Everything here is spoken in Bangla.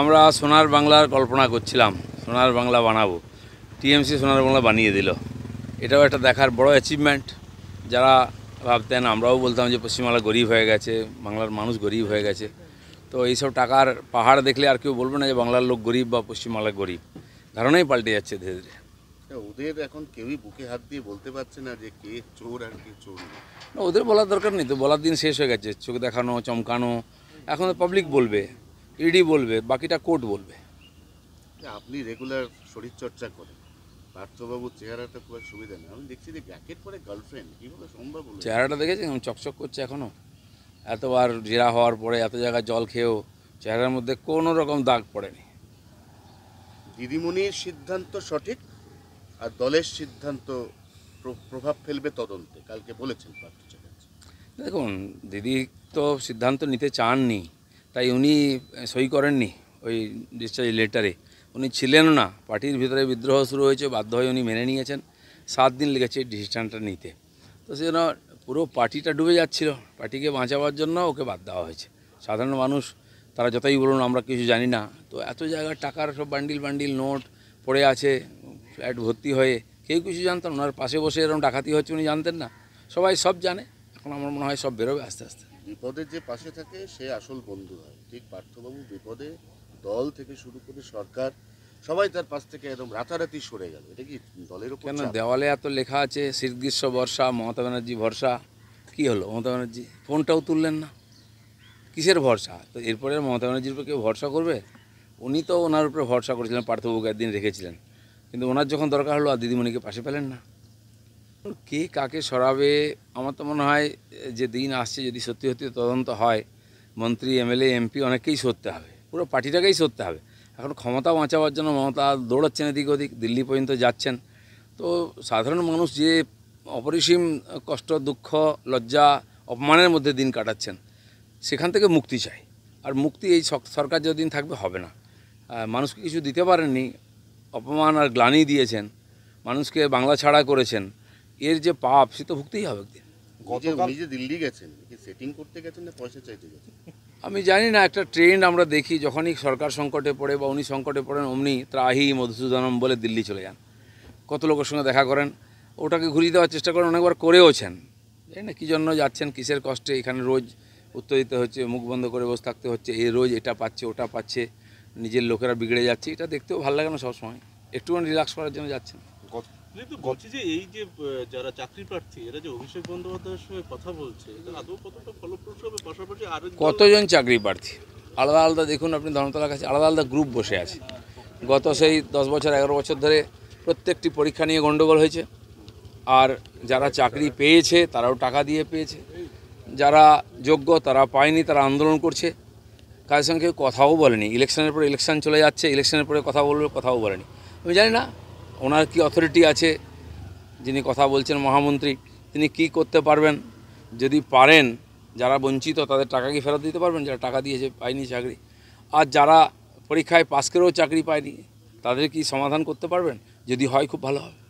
আমরা সোনার বাংলার কল্পনা করছিলাম সোনার বাংলা বানাবো টিএমসি সোনার বাংলা বানিয়ে দিল এটাও একটা দেখার বড় অ্যাচিভমেন্ট যারা ভাবতেন আমরাও বলতাম যে পশ্চিমবাংলা গরিব হয়ে গেছে বাংলার মানুষ গরিব হয়ে গেছে তো এইসব টাকার পাহাড় দেখলে আর কেউ বলবে না যে বাংলার লোক গরিব বা পশ্চিমবাংলা গরিব ধারণাই পাল্টে যাচ্ছে ধীরে ধীরে ওদের এখন কেউই বুকে হাত দিয়ে বলতে পারছে না যে কে চোর আর কে চোর না ওদের বলার দরকার নেই তো বলার দিন শেষ হয়ে গেছে চোখ দেখানো চমকানো এখন পাবলিক বলবে ইডি বলবে বাকিটা কোর্ট বলবে আপনি রেগুলার শরীরচর্চা করেন পার্থবাবুর চেহারাটা খুব সুবিধা নেই আমি দেখছি যে জ্যাকেট পরে গার্লফ্রেন্ড কীভাবে সম্ভব চেহারাটা দেখেছেন চকচক করছে এখনও এতবার জেরা হওয়ার পরে এত জায়গায় জল খেয়েও চেহারার মধ্যে কোনো রকম দাগ পড়েনি দিদিমণির সিদ্ধান্ত সঠিক আর দলের সিদ্ধান্ত প্রভাব ফেলবে তদন্তে কালকে বলেছেন পার্থ দেখুন দিদি তো সিদ্ধান্ত নিতে চাননি তাই উনি সই করেননি ওই ডিসচার্জ লেটারে উনি ছিলেন না পার্টির ভিতরে বিদ্রোহ শুরু হয়েছে বাধ্য হয়ে উনি মেনে নিয়েছেন সাত দিন লেগেছে ডিসিশানটা নিতে তো সেজন্য পুরো পার্টিটা ডুবে যাচ্ছিল পার্টিকে বাঁচাবার জন্য ওকে বাদ দেওয়া হয়েছে সাধারণ মানুষ তারা যতই বলুন আমরা কিছু জানি না তো এত জায়গার টাকার সব বান্ডিল বান্ডিল নোট পড়ে আছে ফ্ল্যাট ভর্তি হয়ে কেউ কিছু জানতেন ওনার পাশে বসে এরকম ডাকাতি হচ্ছে উনি জানতেন না সবাই সব জানে এখন আমার মনে হয় সব বেরোবে আস্তে আস্তে বিপদের যে পাশে থাকে সে আসল বন্ধু হয় ঠিক পার্থবাবু বিপদে দল থেকে শুরু করে সরকার সবাই তার পাশ থেকে একদম রাতারাতি সরে গেল এটা কি দলের উপর কেন দেওয়ালে এত লেখা আছে শীত গ্রীষ্ম বর্ষা মমতা ব্যানার্জি ভরসা কি হলো মমতা ব্যানার্জি ফোনটাও তুললেন না কিসের ভরসা তো এরপরে মমতা ব্যানার্জির উপর কেউ ভরসা করবে উনি তো ওনার উপরে ভরসা করেছিলেন পার্থবাবুকে একদিন রেখেছিলেন কিন্তু ওনার যখন দরকার হলো আর দিদিমণিকে পাশে পেলেন না কে কাকে সরাবে আমার তো মনে হয় যে দিন আসছে যদি সত্যি সত্যি তদন্ত হয় মন্ত্রী এমএলএ এমপি অনেককেই সরতে হবে পুরো পার্টিটাকেই সরতে হবে এখন ক্ষমতা বাঁচাবার জন্য মমতা দৌড়াচ্ছেন এদিক ওদিক দিল্লি পর্যন্ত যাচ্ছেন তো সাধারণ মানুষ যে অপরিসীম কষ্ট দুঃখ লজ্জা অপমানের মধ্যে দিন কাটাচ্ছেন সেখান থেকে মুক্তি চাই আর মুক্তি এই সরকার যদিন থাকবে হবে না মানুষকে কিছু দিতে পারেননি অপমান আর গ্লানি দিয়েছেন মানুষকে বাংলা ছাড়া করেছেন এর যে পাপ সে তো ভুগতেই হবে একদিন দিল্লি গেছেন সেটিং করতে গেছেন আমি জানি না একটা ট্রেন্ড আমরা দেখি যখনই সরকার সংকটে পড়ে বা উনি সংকটে পড়েন অমনি ত্রাহি মধুসূদনম বলে দিল্লি চলে যান কত লোকের সঙ্গে দেখা করেন ওটাকে ঘুরিয়ে দেওয়ার চেষ্টা করেন অনেকবার করেওছেন জানি না কী জন্য যাচ্ছেন কিসের কষ্টে এখানে রোজ উত্তর দিতে হচ্ছে মুখ বন্ধ করে বসে থাকতে হচ্ছে এ রোজ এটা পাচ্ছে ওটা পাচ্ছে নিজের লোকেরা বিগড়ে যাচ্ছে এটা দেখতেও ভালো লাগে না সবসময় একটুখানি রিল্যাক্স করার জন্য যাচ্ছেন কিন্তু বলছি যে এই যে যারা চাকরি প্রার্থী এরা যে অভিষেক বন্দ্যোপাধ্যায়ের সঙ্গে কথা বলছে আদৌ কতটা ফলপ্রসূ হবে পাশাপাশি আর কতজন চাকরি প্রার্থী আলাদা আলাদা দেখুন আপনি ধর্মতলার কাছে আলাদা আলাদা গ্রুপ বসে আছে গত সেই দশ বছর এগারো বছর ধরে প্রত্যেকটি পরীক্ষা নিয়ে গণ্ডগোল হয়েছে আর যারা চাকরি পেয়েছে তারাও টাকা দিয়ে পেয়েছে যারা যোগ্য তারা পায়নি তারা আন্দোলন করছে কাজের সঙ্গে কথাও বলেনি ইলেকশনের পরে ইলেকশন চলে যাচ্ছে ইলেকশনের পরে কথা বলবে কথাও বলেনি আমি জানি না ওনার কি অথরিটি আছে যিনি কথা বলছেন মহামন্ত্রী তিনি কি করতে পারবেন যদি পারেন যারা বঞ্চিত তাদের টাকা কি ফেরত দিতে পারবেন যারা টাকা দিয়েছে পায়নি চাকরি আর যারা পরীক্ষায় পাস করেও চাকরি পায়নি তাদের কি সমাধান করতে পারবেন যদি হয় খুব ভালো হবে